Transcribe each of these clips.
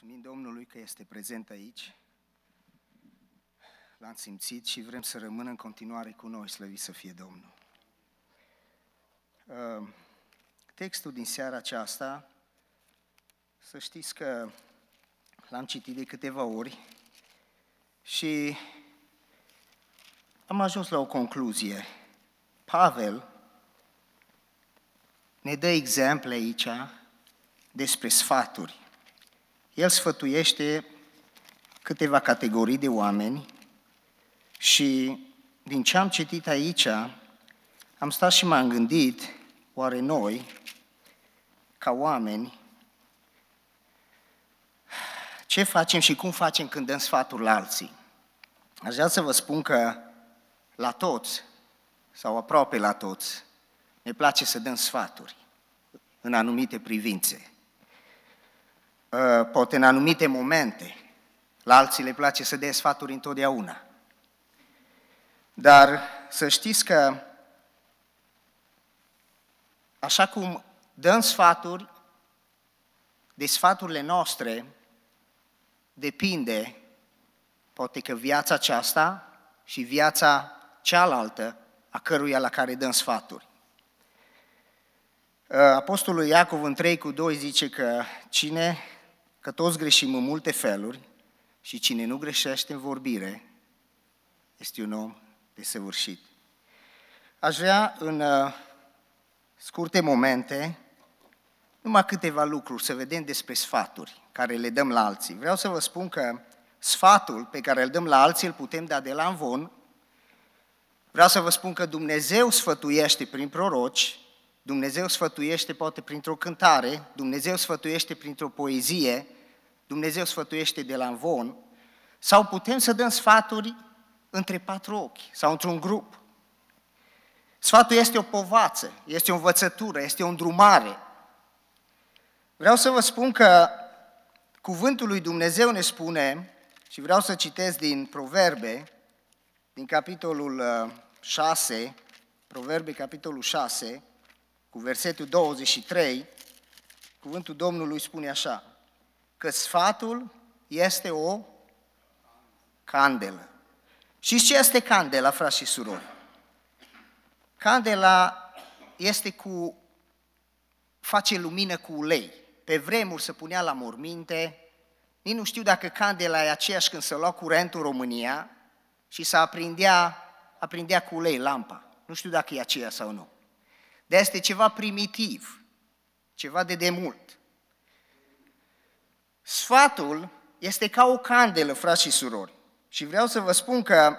Mulțumim Domnului că este prezent aici. L-am simțit și vrem să rămână în continuare cu noi, slăvit să fie Domnul. Uh, textul din seara aceasta, să știți că l-am citit de câteva ori și am ajuns la o concluzie. Pavel ne dă exemple aici despre sfaturi el sfătuiește câteva categorii de oameni și din ce am citit aici, am stat și m-am gândit, oare noi, ca oameni, ce facem și cum facem când dăm sfaturi la alții? Aș vrea să vă spun că la toți, sau aproape la toți, ne place să dăm sfaturi în anumite privințe. Ă, poate în anumite momente, la alții le place să dea sfaturi întotdeauna. Dar să știți că așa cum dăm sfaturi, de sfaturile noastre depinde poate că viața aceasta și viața cealaltă a căruia la care dăm sfaturi. Ă, Apostolul Iacov în 3 cu 2 zice că cine că toți greșim în multe feluri și cine nu greșește în vorbire este un om desăvârșit. Aș vrea în uh, scurte momente, numai câteva lucruri, să vedem despre sfaturi care le dăm la alții. Vreau să vă spun că sfatul pe care îl dăm la alții îl putem da de la învon. Vreau să vă spun că Dumnezeu sfătuiește prin proroci, Dumnezeu sfătuiește poate printr-o cântare, Dumnezeu sfătuiește printr-o poezie, Dumnezeu sfătuiește de la învon, sau putem să dăm sfaturi între patru ochi sau într-un grup. Sfatul este o povață, este o învățătură, este o îndrumare. Vreau să vă spun că cuvântul lui Dumnezeu ne spune, și vreau să citesc din Proverbe, din capitolul 6, uh, Proverbe, capitolul 6, cu versetul 23, cuvântul Domnului spune așa, că sfatul este o candelă. Și ce este candela, frați și surori? Candela este cu, face lumină cu ulei. Pe vremuri se punea la morminte, nici nu știu dacă candela e aceeași când se lua curentul în România și se aprindea, aprindea cu ulei lampa. Nu știu dacă e aceea sau nu. De este ceva primitiv, ceva de demult. Sfatul este ca o candelă, frați și surori. Și vreau să vă spun că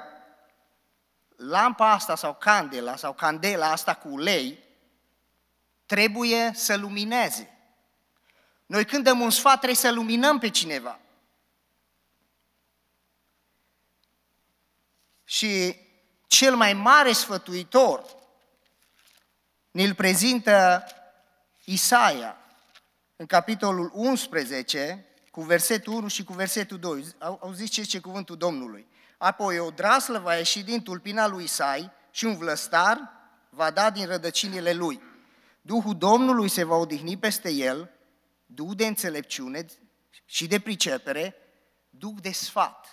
lampa asta sau candela sau candela asta cu ulei trebuie să lumineze. Noi când dăm un sfat trebuie să luminăm pe cineva. Și cel mai mare sfătuitor ne-l prezintă Isaia în capitolul 11, cu versetul 1 și cu versetul 2. Auziți ce zice cuvântul Domnului. Apoi o draslă va ieși din tulpina lui Isai și un vlăstar va da din rădăcinile lui. Duhul Domnului se va odihni peste el, duh de înțelepciune și de pricepere, duh de sfat.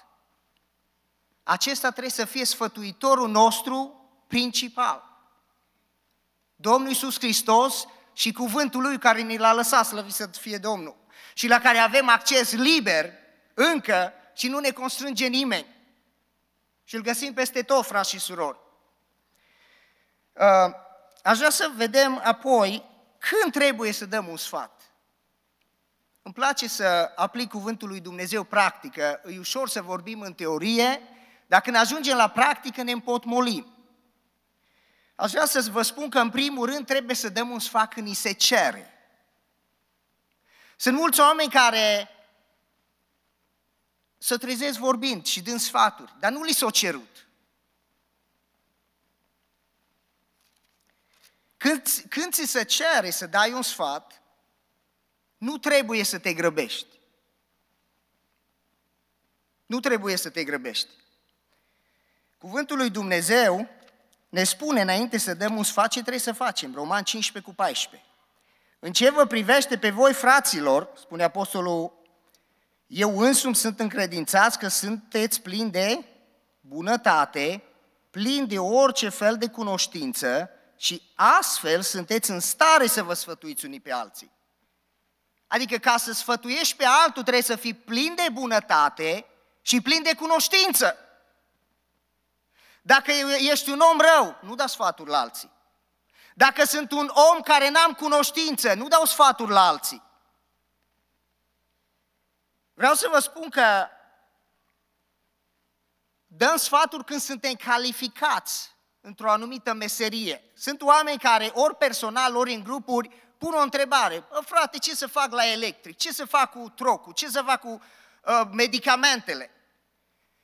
Acesta trebuie să fie sfătuitorul nostru principal. Domnul Iisus Hristos și cuvântul Lui care ni l-a lăsat, slăvit să fie Domnul și la care avem acces liber încă și nu ne constrânge nimeni. Și îl găsim peste tot, frați și surori. Uh, aș vrea să vedem apoi când trebuie să dăm un sfat. Îmi place să aplic cuvântul lui Dumnezeu practică. E ușor să vorbim în teorie, dar când ajungem la practică ne împotmolim. Aș vrea să vă spun că, în primul rând, trebuie să dăm un sfat când ni se cere. Sunt mulți oameni care să trezesc vorbind și dând sfaturi, dar nu li s-au cerut. Când, când ți se cere să dai un sfat, nu trebuie să te grăbești. Nu trebuie să te grăbești. Cuvântul lui Dumnezeu ne spune înainte să dăm un sfat ce trebuie să facem. Roman 15 cu 14. În ce vă privește pe voi, fraților, spune apostolul, eu însumi sunt încredințați că sunteți plini de bunătate, plini de orice fel de cunoștință și astfel sunteți în stare să vă sfătuiți unii pe alții. Adică ca să sfătuiești pe altul trebuie să fii plin de bunătate și plin de cunoștință. Dacă ești un om rău, nu da sfaturi la alții. Dacă sunt un om care n-am cunoștință, nu dau sfaturi la alții. Vreau să vă spun că dăm sfaturi când suntem calificați într-o anumită meserie. Sunt oameni care, ori personal, ori în grupuri, pun o întrebare. Frate, ce să fac la electric? Ce să fac cu trocul? Ce să fac cu uh, medicamentele?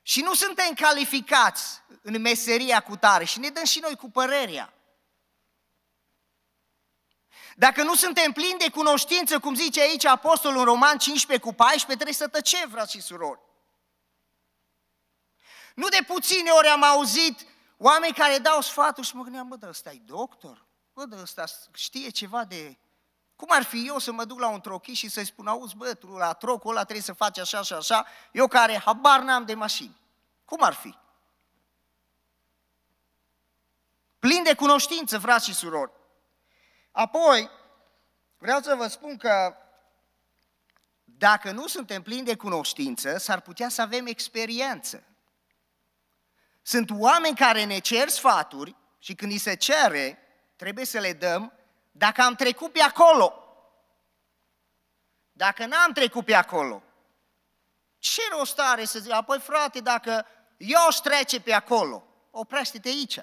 Și nu suntem calificați în meseria cu tare și ne dăm și noi cu părerea. Dacă nu suntem plini de cunoștință, cum zice aici Apostolul în Roman 15 cu 14, trebuie să tăcem, frați și surori. Nu de puține ori am auzit oameni care dau sfatul și mă gândeam, bă, dar ăsta e doctor? Bă, dar ăsta știe ceva de... Cum ar fi eu să mă duc la un trochi și să-i spun, auzi, bă, tu la trocul ăla trebuie să faci așa și așa, eu care habar n-am de mașini. Cum ar fi? Plin de cunoștință, frați și surori. Apoi, vreau să vă spun că dacă nu suntem plini de cunoștință, s-ar putea să avem experiență. Sunt oameni care ne cer sfaturi și când îi se cere, trebuie să le dăm dacă am trecut pe acolo. Dacă n-am trecut pe acolo, ce rost are să zic, apoi frate, dacă eu aș trece pe acolo, oprește-te aici.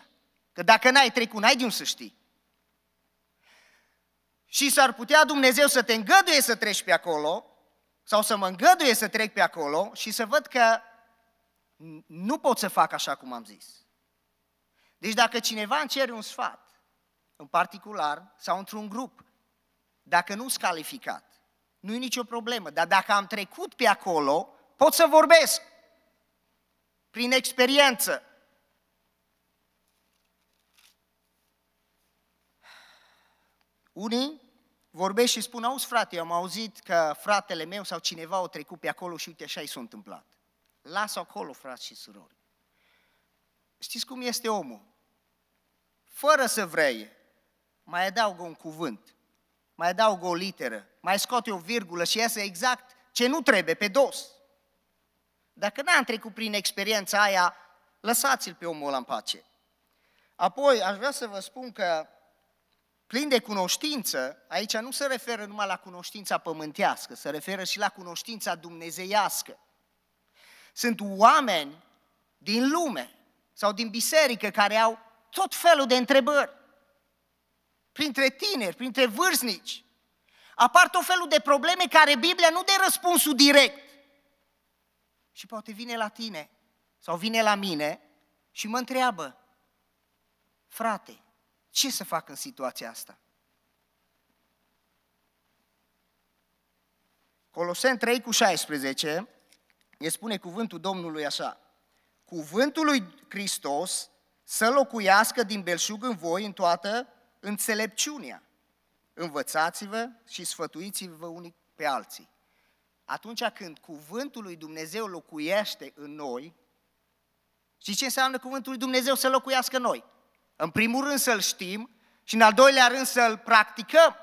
Că dacă n-ai trecut, n-ai de unde să știi și s-ar putea Dumnezeu să te îngăduie să treci pe acolo, sau să mă îngăduie să trec pe acolo și să văd că nu pot să fac așa cum am zis. Deci dacă cineva îmi cere un sfat, în particular sau într-un grup, dacă nu s calificat, nu e nicio problemă, dar dacă am trecut pe acolo, pot să vorbesc prin experiență, Unii vorbesc și spun, auzi frate, eu am auzit că fratele meu sau cineva au trecut pe acolo și uite așa i s-a întâmplat. Lasă acolo, frați și surori. Știți cum este omul? Fără să vrei, mai adaugă un cuvânt, mai adaugă o literă, mai scoate o virgulă și iese exact ce nu trebuie, pe dos. Dacă n-am trecut prin experiența aia, lăsați-l pe omul ăla în pace. Apoi, aș vrea să vă spun că plin de cunoștință, aici nu se referă numai la cunoștința pământească, se referă și la cunoștința dumnezeiască. Sunt oameni din lume sau din biserică care au tot felul de întrebări. Printre tineri, printre vârstnici, apar tot felul de probleme care Biblia nu dă răspunsul direct. Și poate vine la tine sau vine la mine și mă întreabă, frate, ce să fac în situația asta? Colosen 3 cu 16 ne spune cuvântul Domnului așa. Cuvântul lui Hristos să locuiască din belșug în voi în toată înțelepciunea. Învățați-vă și sfătuiți-vă unii pe alții. Atunci când cuvântul lui Dumnezeu locuiește în noi, și ce înseamnă cuvântul lui Dumnezeu să locuiască în noi? În primul rând să-l știm și în al doilea rând să-l practicăm.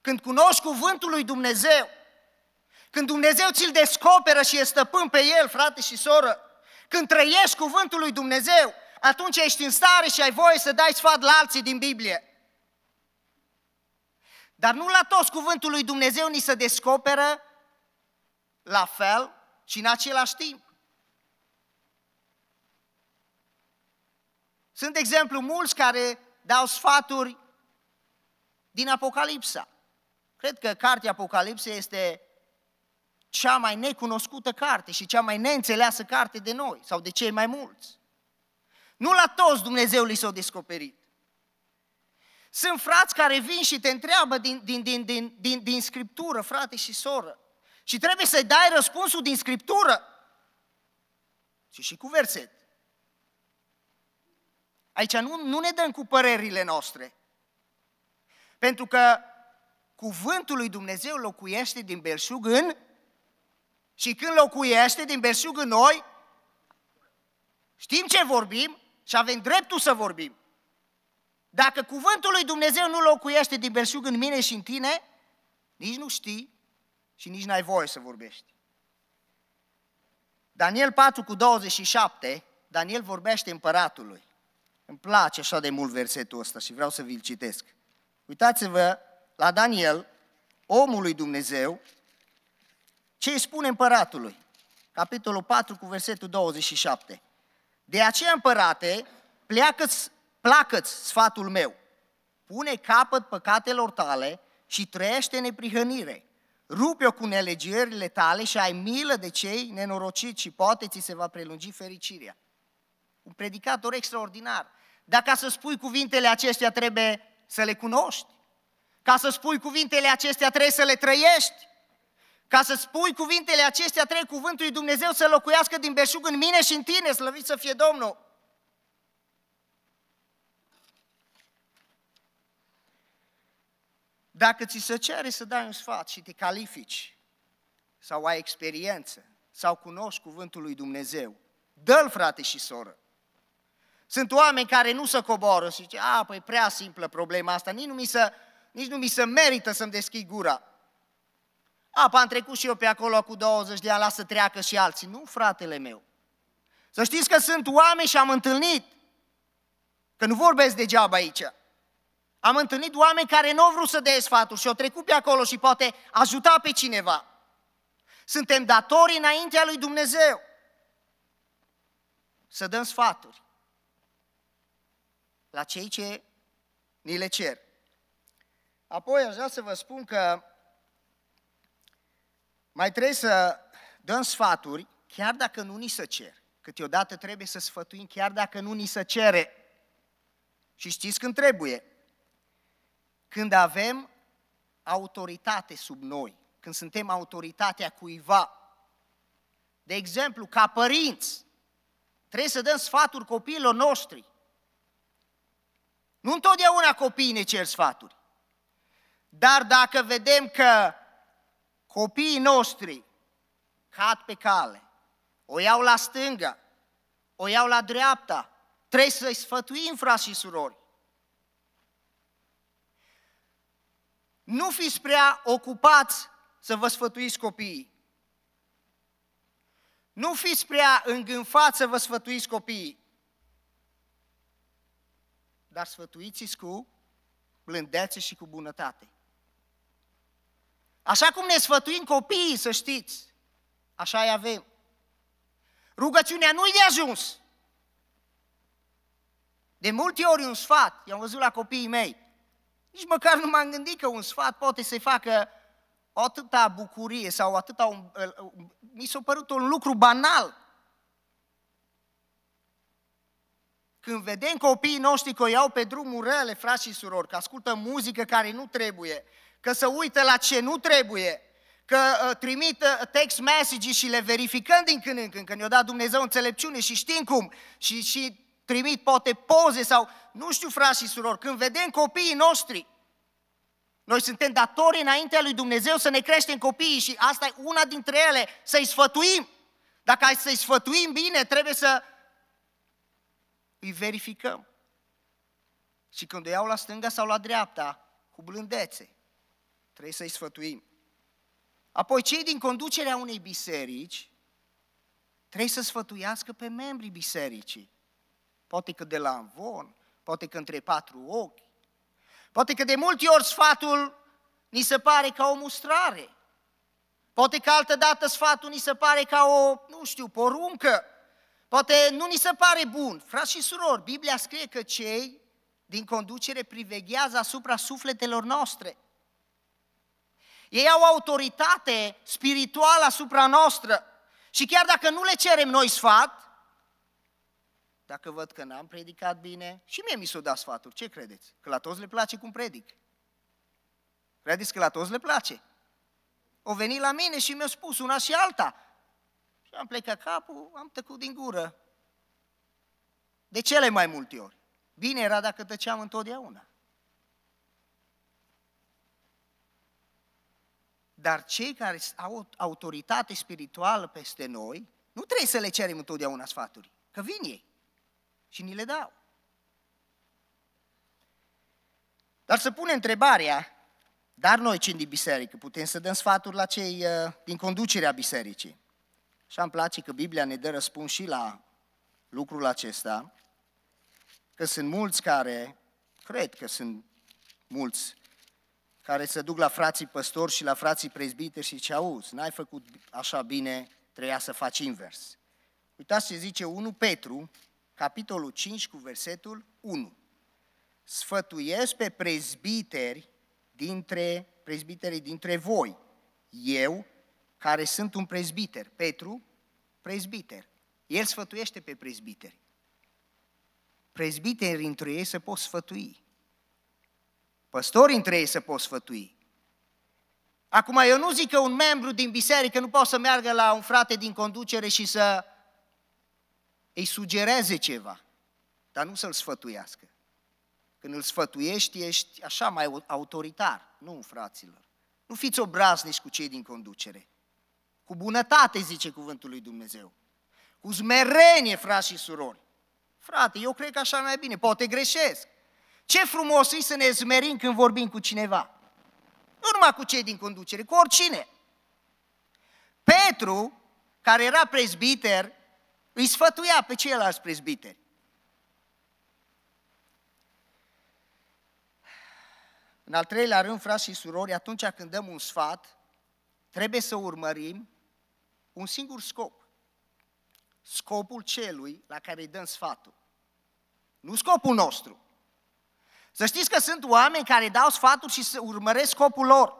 Când cunoști cuvântul lui Dumnezeu, când Dumnezeu ți-l descoperă și e stăpân pe el, frate și soră, când trăiești cuvântul lui Dumnezeu, atunci ești în stare și ai voie să dai sfat la alții din Biblie. Dar nu la toți cuvântul lui Dumnezeu ni se descoperă la fel și în același timp. Sunt exemplu mulți care dau sfaturi din Apocalipsa. Cred că cartea Apocalipsa este cea mai necunoscută carte și cea mai neînțeleasă carte de noi sau de cei mai mulți. Nu la toți Dumnezeu li s-a descoperit. Sunt frați care vin și te întreabă din, din, din, din, din, din Scriptură, frate și soră. Și trebuie să-i dai răspunsul din Scriptură. Și și cu verset. Aici nu, nu ne dăm cu părerile noastre. Pentru că cuvântul lui Dumnezeu locuiește din belșug în și când locuiește din belșug în noi, știm ce vorbim și avem dreptul să vorbim. Dacă cuvântul lui Dumnezeu nu locuiește din belșug în mine și în tine, nici nu știi și nici n-ai voie să vorbești. Daniel 4 cu 27, Daniel vorbește împăratului. Îmi place așa de mult versetul ăsta și vreau să vi-l citesc. Uitați-vă la Daniel, omul lui Dumnezeu, ce îi spune împăratului. Capitolul 4 cu versetul 27. De aceea, împărate, pleacă-ți, placă-ți sfatul meu, pune capăt păcatelor tale și trăiește neprihănire. Rupe-o cu nelegerile tale și ai milă de cei nenorociți și poate ți se va prelungi fericirea un predicator extraordinar. Dar ca să spui cuvintele acestea trebuie să le cunoști. Ca să spui cuvintele acestea trebuie să le trăiești. Ca să spui cuvintele acestea trebuie cuvântul lui Dumnezeu să locuiască din beșug în mine și în tine, slăvit să fie Domnul. Dacă ți se cere să dai un sfat și te califici, sau ai experiență, sau cunoști cuvântul lui Dumnezeu, dă-l frate și soră. Sunt oameni care nu se coboră și zice, a, păi prea simplă problema asta, nici nu mi se, nici nu mi se merită să-mi deschid gura. A, am trecut și eu pe acolo cu 20 de ani, lasă treacă și alții. Nu, fratele meu. Să știți că sunt oameni și am întâlnit, că nu vorbesc degeaba aici, am întâlnit oameni care nu au vrut să dea sfaturi și au trecut pe acolo și poate ajuta pe cineva. Suntem datori înaintea lui Dumnezeu să dăm sfaturi la cei ce ni le cer. Apoi aș vrea să vă spun că mai trebuie să dăm sfaturi, chiar dacă nu ni se cer. Câteodată trebuie să sfătuim chiar dacă nu ni se cere. Și știți când trebuie. Când avem autoritate sub noi, când suntem autoritatea cuiva. De exemplu, ca părinți, trebuie să dăm sfaturi copiilor noștri. Nu întotdeauna copiii ne cer sfaturi. Dar dacă vedem că copiii noștri cad pe cale, o iau la stânga, o iau la dreapta, trebuie să-i sfătuim, frați și surori. Nu fiți prea ocupați să vă sfătuiți copiii. Nu fiți prea îngânfați să vă sfătuiți copiii dar sfătuiți cu blândețe și cu bunătate. Așa cum ne sfătuim copiii, să știți, așa îi avem. Rugăciunea nu-i de ajuns. De multe ori un sfat, i-am văzut la copiii mei, nici măcar nu m-am gândit că un sfat poate să-i facă o atâta bucurie sau atâta... Un, mi s-a părut un lucru banal, Când vedem copiii noștri că o iau pe drumul rele, frați și surori, că ascultă muzică care nu trebuie, că se uită la ce nu trebuie, că uh, trimit uh, text message și le verificăm din când în când, că ne-a dat Dumnezeu înțelepciune și știm cum, și, și trimit poate poze sau, nu știu, frați și surori, când vedem copiii noștri, noi suntem datori înaintea lui Dumnezeu să ne creștem copiii și asta e una dintre ele, să-i sfătuim. Dacă ai să-i sfătuim bine, trebuie să îi verificăm. Și când îi iau la stânga sau la dreapta, cu blândețe, trebuie să-i sfătuim. Apoi cei din conducerea unei biserici trebuie să sfătuiască pe membrii bisericii. Poate că de la învon, poate că între patru ochi, poate că de multe ori sfatul ni se pare ca o mustrare, poate că altă dată sfatul ni se pare ca o, nu știu, poruncă, Poate nu ni se pare bun. Frați și surori, Biblia scrie că cei din conducere priveghează asupra sufletelor noastre. Ei au autoritate spirituală asupra noastră și chiar dacă nu le cerem noi sfat, dacă văd că n-am predicat bine, și mie mi s-o dat sfaturi. Ce credeți? Că la toți le place cum predic. Credeți că la toți le place? O veni la mine și mi-a spus una și alta. Și am plecat capul, am tăcut din gură. De cele mai multe ori. Bine era dacă tăceam întotdeauna. Dar cei care au autoritate spirituală peste noi, nu trebuie să le cerem întotdeauna sfaturi, că vin ei și ni le dau. Dar să pune întrebarea, dar noi cei din biserică putem să dăm sfaturi la cei uh, din conducerea bisericii. Și îmi place că Biblia ne dă răspuns și la lucrul acesta, că sunt mulți care, cred că sunt mulți, care se duc la frații păstori și la frații prezbiteri și ce auzi, n-ai făcut așa bine, treia să faci invers. Uitați ce zice 1 Petru, capitolul 5 cu versetul 1. Sfătuiesc pe prezbiteri dintre, prezbiterii dintre voi. Eu care sunt un prezbiter. Petru, prezbiter. El sfătuiește pe prezbiteri. Prezbiterii între ei se pot sfătui. Păstorii între ei se pot sfătui. Acum, eu nu zic că un membru din biserică nu poate să meargă la un frate din conducere și să îi sugereze ceva, dar nu să-l sfătuiască. Când îl sfătuiești, ești așa mai autoritar. Nu, fraților. Nu fiți obraznici cu cei din conducere cu bunătate, zice cuvântul lui Dumnezeu, cu smerenie, frați și surori. Frate, eu cred că așa mai bine, poate greșesc. Ce frumos e să ne zmerim când vorbim cu cineva. Nu numai cu cei din conducere, cu oricine. Petru, care era prezbiter, îi sfătuia pe ceilalți prezbiteri. În al treilea rând, frați și surori, atunci când dăm un sfat, trebuie să urmărim un singur scop. Scopul celui la care îi dăm sfatul. Nu scopul nostru. Să știți că sunt oameni care dau sfaturi și urmăresc scopul lor.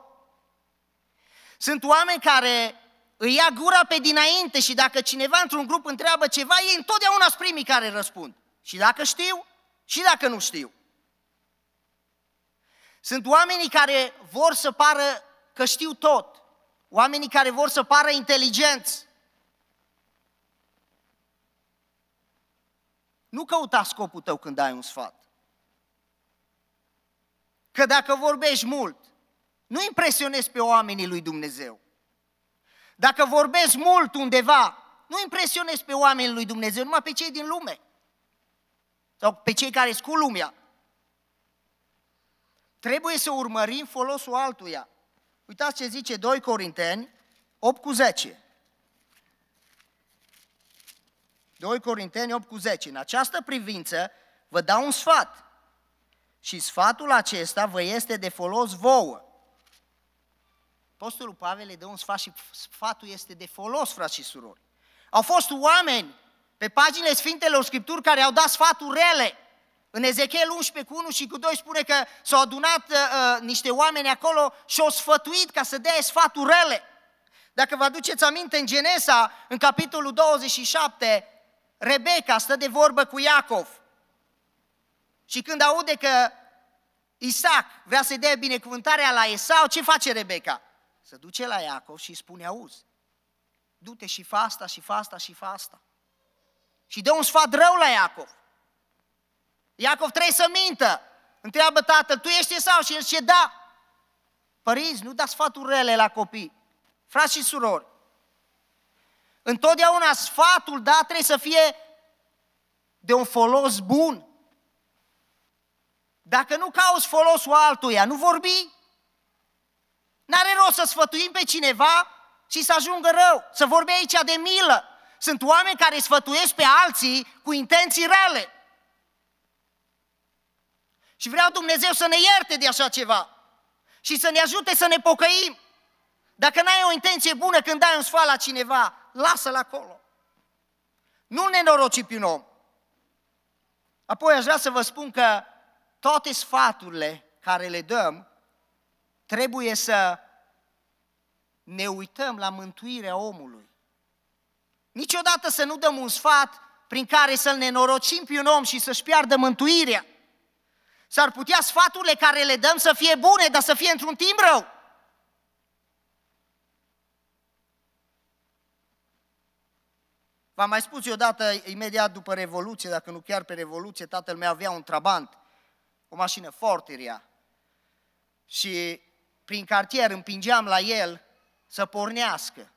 Sunt oameni care îi ia gura pe dinainte și dacă cineva într-un grup întreabă ceva, ei întotdeauna sunt primii care răspund. Și dacă știu, și dacă nu știu. Sunt oamenii care vor să pară că știu tot oamenii care vor să pară inteligenți. Nu căuta scopul tău când ai un sfat. Că dacă vorbești mult, nu impresionezi pe oamenii lui Dumnezeu. Dacă vorbești mult undeva, nu impresionezi pe oamenii lui Dumnezeu, numai pe cei din lume. Sau pe cei care sunt cu lumea. Trebuie să urmărim folosul altuia. Uitați ce zice 2 Corinteni 8 cu 10. 2 Corinteni 8 cu 10. În această privință vă dau un sfat și sfatul acesta vă este de folos vouă. Apostolul Pavel îi dă un sfat și sfatul este de folos, frați și surori. Au fost oameni pe paginile Sfintelor Scripturi care au dat sfaturi rele. În Ezechiel 11 cu 1 și cu 2 spune că s-au adunat uh, uh niște oameni acolo și au sfătuit ca să dea sfaturi rele. Dacă vă aduceți aminte în Genesa, în capitolul 27, Rebecca stă de vorbă cu Iacov. Și când aude că Isaac vrea să-i dea binecuvântarea la Esau, ce face Rebecca? Se duce la Iacov și îi spune, auzi, du-te și fa asta, și fa asta, și fa asta. Și dă un sfat rău la Iacov. Iacov trebuie să mintă. Întreabă tatăl, tu ești sau? Și el zice, da. Părinți, nu dați sfaturi rele la copii. Frați și surori, întotdeauna sfatul da trebuie să fie de un folos bun. Dacă nu cauți folosul altuia, nu vorbi. N-are rost să sfătuim pe cineva și să ajungă rău, să vorbi aici de milă. Sunt oameni care sfătuiesc pe alții cu intenții rele. Și vreau Dumnezeu să ne ierte de așa ceva și să ne ajute să ne pocăim. Dacă n-ai o intenție bună când dai un sfat la cineva, lasă-l acolo. Nu ne noroci pe un om. Apoi aș vrea să vă spun că toate sfaturile care le dăm trebuie să ne uităm la mântuirea omului. Niciodată să nu dăm un sfat prin care să-l nenorocim pe un om și să-și piardă mântuirea. S-ar putea sfaturile care le dăm să fie bune, dar să fie într-un timp rău. V-am mai spus eu odată, imediat după Revoluție, dacă nu chiar pe Revoluție, tatăl meu avea un trabant, o mașină foarte rea. Și prin cartier împingeam la el să pornească.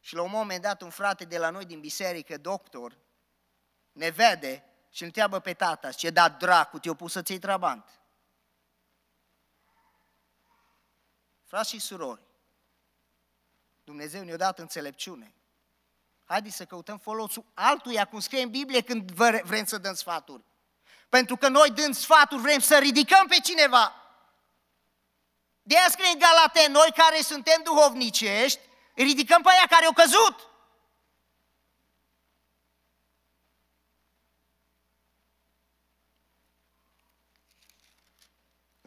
Și la un moment dat un frate de la noi din biserică, doctor, ne vede și întreabă pe tata, ce da dracu, te-o pus să-ți iei trabant. Frați și surori, Dumnezeu ne-a dat înțelepciune. Haideți să căutăm folosul altuia, cum scrie în Biblie, când vrem să dăm sfaturi. Pentru că noi dând sfaturi vrem să ridicăm pe cineva. De aia scrie în Galate, noi care suntem duhovnicești, ridicăm pe aia care au căzut.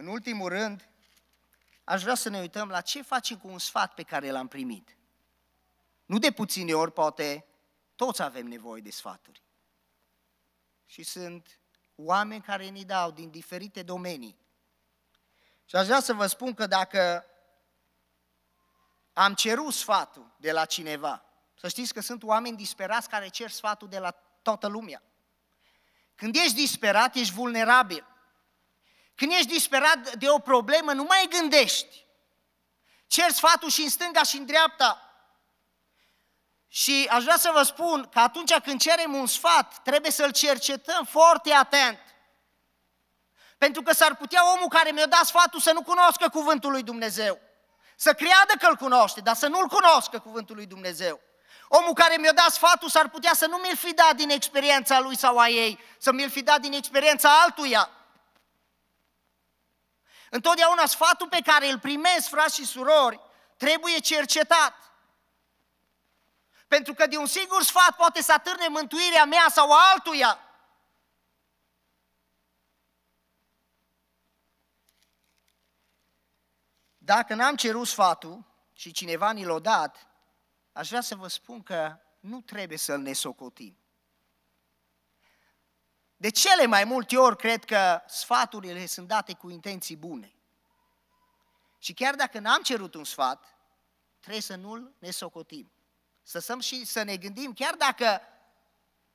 În ultimul rând, aș vrea să ne uităm la ce facem cu un sfat pe care l-am primit. Nu de puține ori, poate, toți avem nevoie de sfaturi. Și sunt oameni care ni dau din diferite domenii. Și aș vrea să vă spun că dacă am cerut sfatul de la cineva, să știți că sunt oameni disperați care cer sfatul de la toată lumea. Când ești disperat, ești vulnerabil. Când ești disperat de o problemă, nu mai gândești. Cer sfatul și în stânga și în dreapta. Și aș vrea să vă spun că atunci când cerem un sfat, trebuie să-l cercetăm foarte atent. Pentru că s-ar putea omul care mi-a dat sfatul să nu cunoască cuvântul lui Dumnezeu. Să creadă că îl cunoaște, dar să nu-l cunoască cuvântul lui Dumnezeu. Omul care mi-a dat sfatul s-ar putea să nu mi-l fi dat din experiența lui sau a ei, să mi-l fi dat din experiența altuia. Întotdeauna sfatul pe care îl primesc, frați și surori, trebuie cercetat. Pentru că de un singur sfat poate să atârne mântuirea mea sau a altuia. Dacă n-am cerut sfatul și cineva ni l-a dat, aș vrea să vă spun că nu trebuie să-l nesocotim. De cele mai multe ori cred că sfaturile sunt date cu intenții bune. Și chiar dacă n-am cerut un sfat, trebuie să nu-l ne socotim. Să stăm și să ne gândim, chiar dacă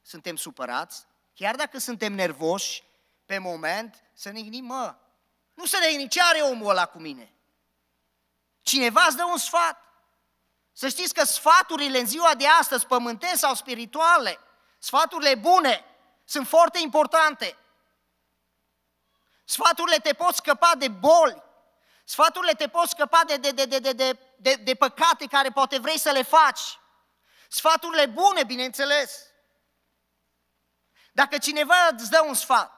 suntem supărați, chiar dacă suntem nervoși pe moment, să ne gândim, mă, nu să ne gândim ce are omul ăla cu mine. Cineva îți dă un sfat. Să știți că sfaturile în ziua de astăzi, pământe sau spirituale, sfaturile bune, sunt foarte importante. Sfaturile te pot scăpa de boli, sfaturile te pot scăpa de, de, de, de, de, de, de, de păcate care poate vrei să le faci. Sfaturile bune, bineînțeles. Dacă cineva îți dă un sfat,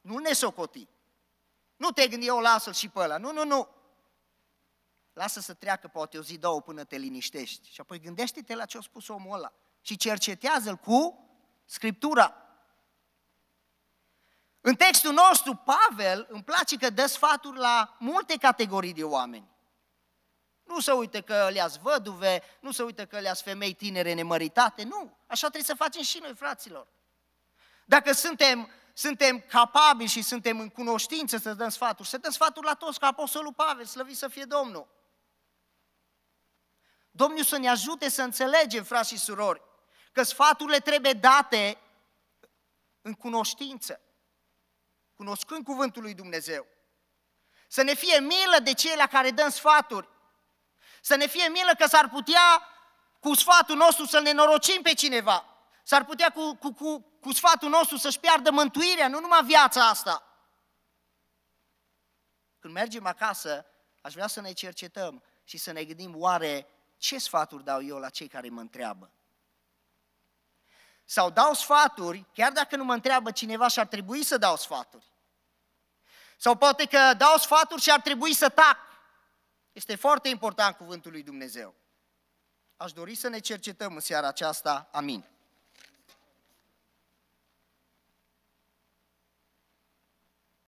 nu ne socoti. Nu te gândi, eu lasă-l și pe ăla. Nu, nu, nu. Lasă să treacă poate o zi, două până te liniștești. Și apoi gândește-te la ce a spus omul ăla. Și cercetează-l cu Scriptura. În textul nostru, Pavel îmi place că dă sfaturi la multe categorii de oameni. Nu se uită că le-ați văduve, nu se uită că le-ați femei tinere nemăritate, nu. Așa trebuie să facem și noi, fraților. Dacă suntem, suntem capabili și suntem în cunoștință să dăm sfaturi, să dăm sfaturi la toți, ca Apostolul Pavel, slăvit să fie Domnul. Domnul să ne ajute să înțelegem, frați și surori, că sfaturile trebuie date în cunoștință cunoscând cuvântul lui Dumnezeu. Să ne fie milă de cei la care dăm sfaturi. Să ne fie milă că s-ar putea cu sfatul nostru să ne norocim pe cineva. S-ar putea cu, cu, cu, cu sfatul nostru să-și piardă mântuirea, nu numai viața asta. Când mergem acasă, aș vrea să ne cercetăm și să ne gândim oare ce sfaturi dau eu la cei care mă întreabă. Sau dau sfaturi, chiar dacă nu mă întreabă cineva și ar trebui să dau sfaturi. Sau poate că dau sfaturi și ar trebui să tac. Este foarte important cuvântul lui Dumnezeu. Aș dori să ne cercetăm în seara aceasta. Amin.